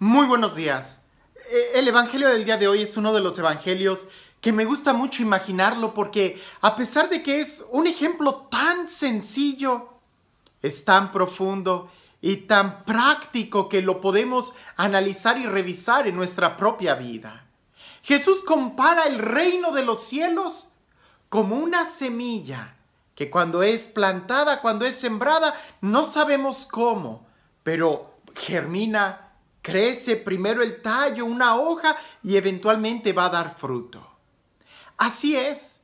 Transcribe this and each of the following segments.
Muy buenos días. Eh, el Evangelio del día de hoy es uno de los Evangelios que me gusta mucho imaginarlo porque a pesar de que es un ejemplo tan sencillo, es tan profundo y tan práctico que lo podemos analizar y revisar en nuestra propia vida. Jesús compara el reino de los cielos como una semilla que cuando es plantada, cuando es sembrada, no sabemos cómo, pero germina, Crece primero el tallo, una hoja y eventualmente va a dar fruto. Así es.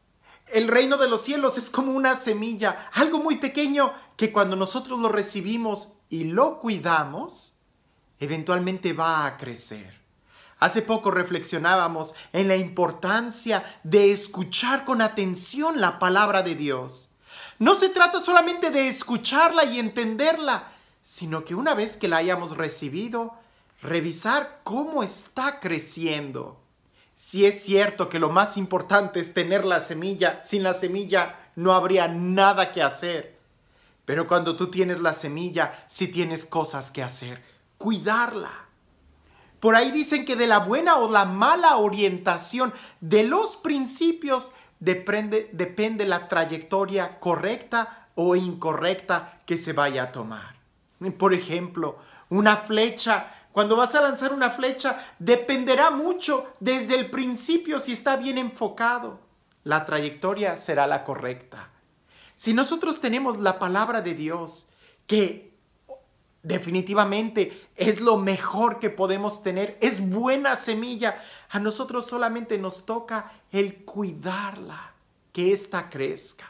El reino de los cielos es como una semilla, algo muy pequeño que cuando nosotros lo recibimos y lo cuidamos, eventualmente va a crecer. Hace poco reflexionábamos en la importancia de escuchar con atención la palabra de Dios. No se trata solamente de escucharla y entenderla, sino que una vez que la hayamos recibido, revisar cómo está creciendo. Si es cierto que lo más importante es tener la semilla, sin la semilla no habría nada que hacer. Pero cuando tú tienes la semilla, si tienes cosas que hacer. Cuidarla. Por ahí dicen que de la buena o la mala orientación de los principios depende, depende la trayectoria correcta o incorrecta que se vaya a tomar. Por ejemplo, una flecha cuando vas a lanzar una flecha, dependerá mucho desde el principio si está bien enfocado. La trayectoria será la correcta. Si nosotros tenemos la palabra de Dios, que definitivamente es lo mejor que podemos tener, es buena semilla, a nosotros solamente nos toca el cuidarla, que ésta crezca.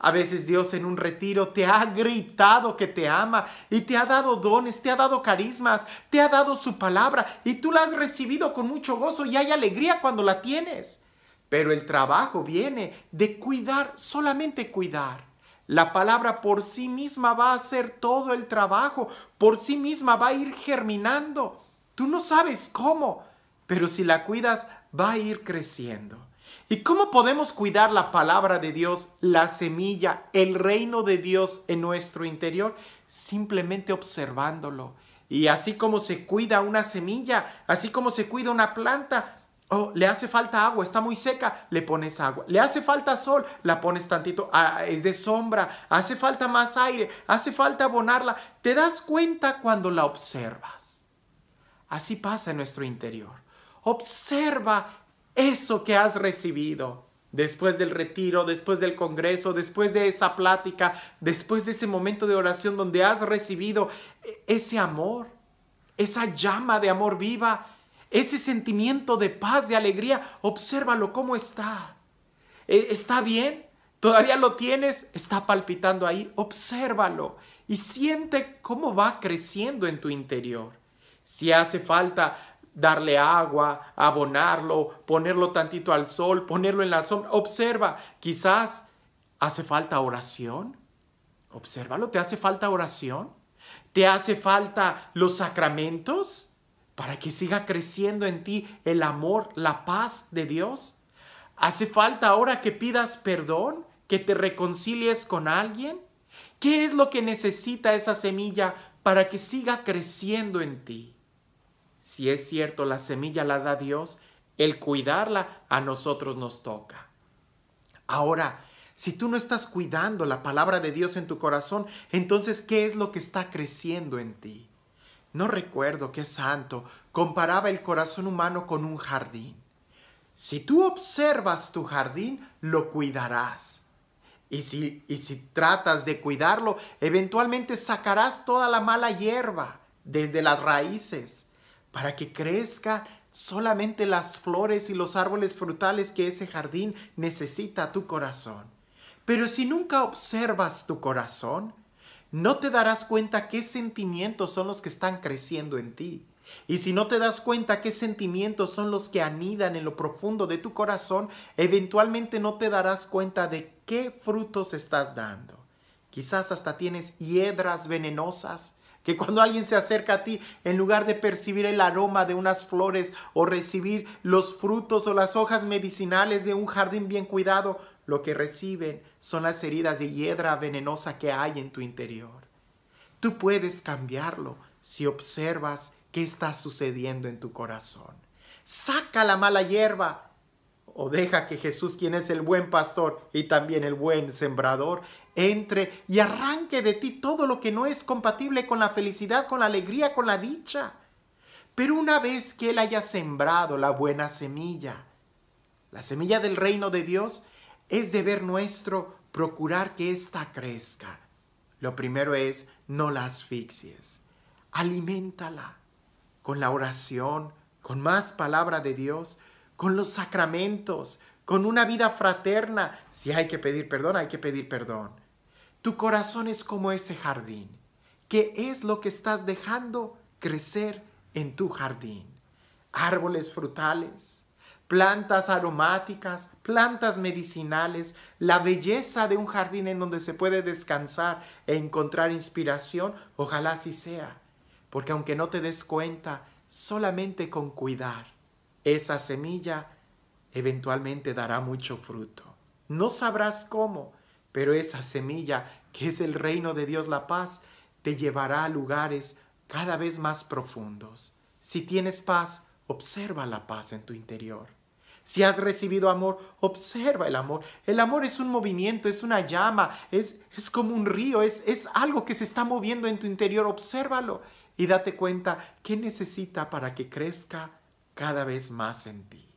A veces Dios en un retiro te ha gritado que te ama y te ha dado dones, te ha dado carismas, te ha dado su palabra y tú la has recibido con mucho gozo y hay alegría cuando la tienes. Pero el trabajo viene de cuidar, solamente cuidar. La palabra por sí misma va a hacer todo el trabajo, por sí misma va a ir germinando. Tú no sabes cómo, pero si la cuidas va a ir creciendo. ¿Y cómo podemos cuidar la palabra de Dios, la semilla, el reino de Dios en nuestro interior? Simplemente observándolo. Y así como se cuida una semilla, así como se cuida una planta, oh, le hace falta agua, está muy seca, le pones agua. Le hace falta sol, la pones tantito, ah, es de sombra, hace falta más aire, hace falta abonarla. Te das cuenta cuando la observas. Así pasa en nuestro interior. Observa eso que has recibido después del retiro, después del congreso, después de esa plática, después de ese momento de oración donde has recibido e-, ese amor, esa llama de amor viva, ese sentimiento de paz, de alegría, obsérvalo cómo está. E-, ¿Está bien? ¿Todavía lo tienes? ¿Está palpitando ahí? Obsérvalo y siente cómo va creciendo en tu interior. Si hace falta darle agua, abonarlo, ponerlo tantito al sol, ponerlo en la sombra. Observa, quizás hace falta oración. Obsérvalo, ¿te hace falta oración? ¿Te hace falta los sacramentos? Para que siga creciendo en ti el amor, la paz de Dios. ¿Hace falta ahora que pidas perdón? ¿Que te reconcilies con alguien? ¿Qué es lo que necesita esa semilla para que siga creciendo en ti? Si es cierto, la semilla la da Dios, el cuidarla a nosotros nos toca. Ahora, si tú no estás cuidando la palabra de Dios en tu corazón, entonces, ¿qué es lo que está creciendo en ti? No recuerdo qué santo comparaba el corazón humano con un jardín. Si tú observas tu jardín, lo cuidarás. Y si, y si tratas de cuidarlo, eventualmente sacarás toda la mala hierba desde las raíces para que crezca solamente las flores y los árboles frutales que ese jardín necesita tu corazón. Pero si nunca observas tu corazón, no te darás cuenta qué sentimientos son los que están creciendo en ti. Y si no te das cuenta qué sentimientos son los que anidan en lo profundo de tu corazón, eventualmente no te darás cuenta de qué frutos estás dando. Quizás hasta tienes hiedras venenosas que cuando alguien se acerca a ti, en lugar de percibir el aroma de unas flores o recibir los frutos o las hojas medicinales de un jardín bien cuidado, lo que reciben son las heridas de hiedra venenosa que hay en tu interior. Tú puedes cambiarlo si observas qué está sucediendo en tu corazón. Saca la mala hierba o deja que Jesús, quien es el buen pastor y también el buen sembrador, entre y arranque de ti todo lo que no es compatible con la felicidad, con la alegría, con la dicha. Pero una vez que Él haya sembrado la buena semilla, la semilla del reino de Dios, es deber nuestro procurar que ésta crezca. Lo primero es, no la asfixies, aliméntala con la oración, con más palabra de Dios, con los sacramentos, con una vida fraterna. Si hay que pedir perdón, hay que pedir perdón. Tu corazón es como ese jardín. ¿Qué es lo que estás dejando crecer en tu jardín? Árboles frutales, plantas aromáticas, plantas medicinales, la belleza de un jardín en donde se puede descansar e encontrar inspiración, ojalá así sea. Porque aunque no te des cuenta, solamente con cuidar esa semilla eventualmente dará mucho fruto. No sabrás cómo, pero esa semilla, que es el reino de Dios la paz, te llevará a lugares cada vez más profundos. Si tienes paz, observa la paz en tu interior. Si has recibido amor, observa el amor. El amor es un movimiento, es una llama, es, es como un río, es, es algo que se está moviendo en tu interior. Obsérvalo y date cuenta qué necesita para que crezca cada vez más en ti.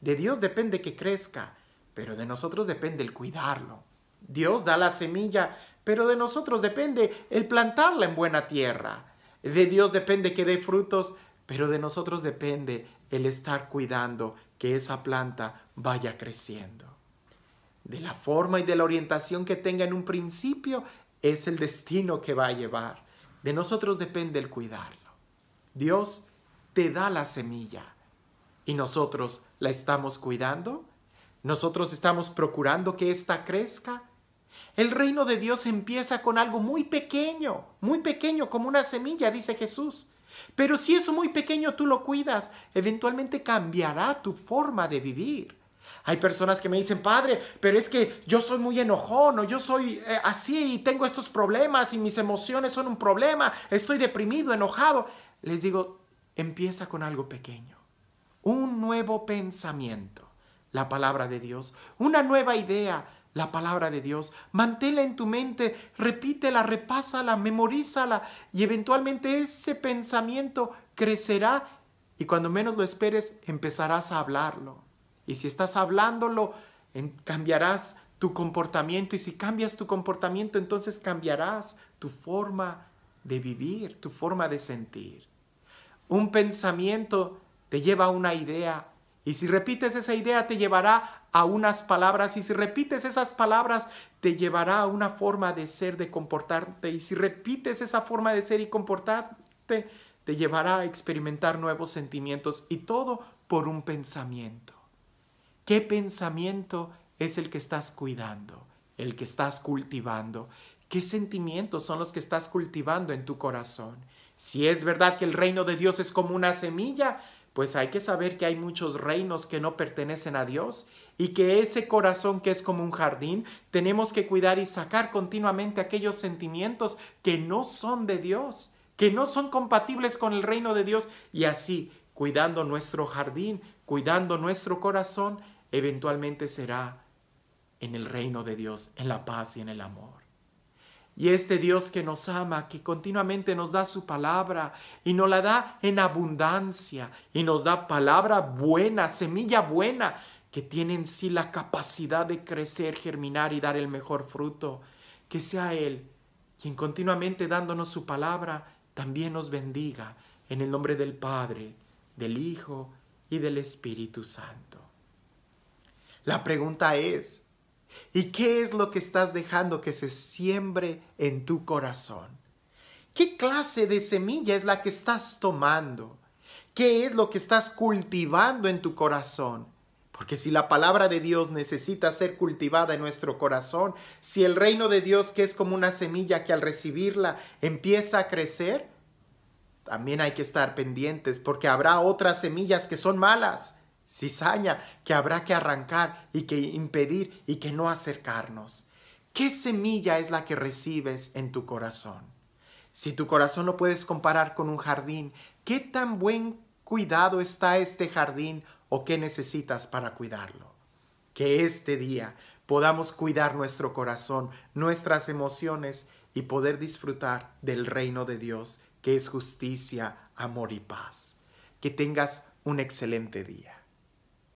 De Dios depende que crezca, pero de nosotros depende el cuidarlo. Dios da la semilla, pero de nosotros depende el plantarla en buena tierra. De Dios depende que dé frutos, pero de nosotros depende el estar cuidando que esa planta vaya creciendo. De la forma y de la orientación que tenga en un principio es el destino que va a llevar. De nosotros depende el cuidarlo. Dios te da la semilla y nosotros la estamos cuidando, nosotros estamos procurando que esta crezca. El reino de Dios empieza con algo muy pequeño, muy pequeño, como una semilla, dice Jesús. Pero si eso muy pequeño tú lo cuidas, eventualmente cambiará tu forma de vivir. Hay personas que me dicen, padre, pero es que yo soy muy enojón yo soy eh, así y tengo estos problemas y mis emociones son un problema, estoy deprimido, enojado. Les digo, empieza con algo pequeño, un nuevo pensamiento, la palabra de Dios, una nueva idea, la palabra de Dios, manténla en tu mente, repítela, repásala, memorízala y eventualmente ese pensamiento crecerá y cuando menos lo esperes empezarás a hablarlo. Y si estás hablándolo, cambiarás tu comportamiento y si cambias tu comportamiento, entonces cambiarás tu forma de vivir, tu forma de sentir. Un pensamiento te lleva a una idea y si repites esa idea te llevará a unas palabras y si repites esas palabras te llevará a una forma de ser, de comportarte y si repites esa forma de ser y comportarte te llevará a experimentar nuevos sentimientos y todo por un pensamiento. ¿Qué pensamiento es el que estás cuidando, el que estás cultivando? ¿Qué sentimientos son los que estás cultivando en tu corazón? Si es verdad que el reino de Dios es como una semilla, pues hay que saber que hay muchos reinos que no pertenecen a Dios y que ese corazón que es como un jardín, tenemos que cuidar y sacar continuamente aquellos sentimientos que no son de Dios, que no son compatibles con el reino de Dios y así, cuidando nuestro jardín, cuidando nuestro corazón, eventualmente será en el reino de Dios, en la paz y en el amor. Y este Dios que nos ama, que continuamente nos da su palabra y nos la da en abundancia y nos da palabra buena, semilla buena, que tiene en sí la capacidad de crecer, germinar y dar el mejor fruto. Que sea Él quien continuamente dándonos su palabra, también nos bendiga en el nombre del Padre, del Hijo y del Espíritu Santo. La pregunta es, ¿Y qué es lo que estás dejando que se siembre en tu corazón? ¿Qué clase de semilla es la que estás tomando? ¿Qué es lo que estás cultivando en tu corazón? Porque si la palabra de Dios necesita ser cultivada en nuestro corazón, si el reino de Dios que es como una semilla que al recibirla empieza a crecer, también hay que estar pendientes porque habrá otras semillas que son malas cizaña que habrá que arrancar y que impedir y que no acercarnos. ¿Qué semilla es la que recibes en tu corazón? Si tu corazón lo puedes comparar con un jardín, ¿qué tan buen cuidado está este jardín o qué necesitas para cuidarlo? Que este día podamos cuidar nuestro corazón, nuestras emociones y poder disfrutar del reino de Dios, que es justicia, amor y paz. Que tengas un excelente día.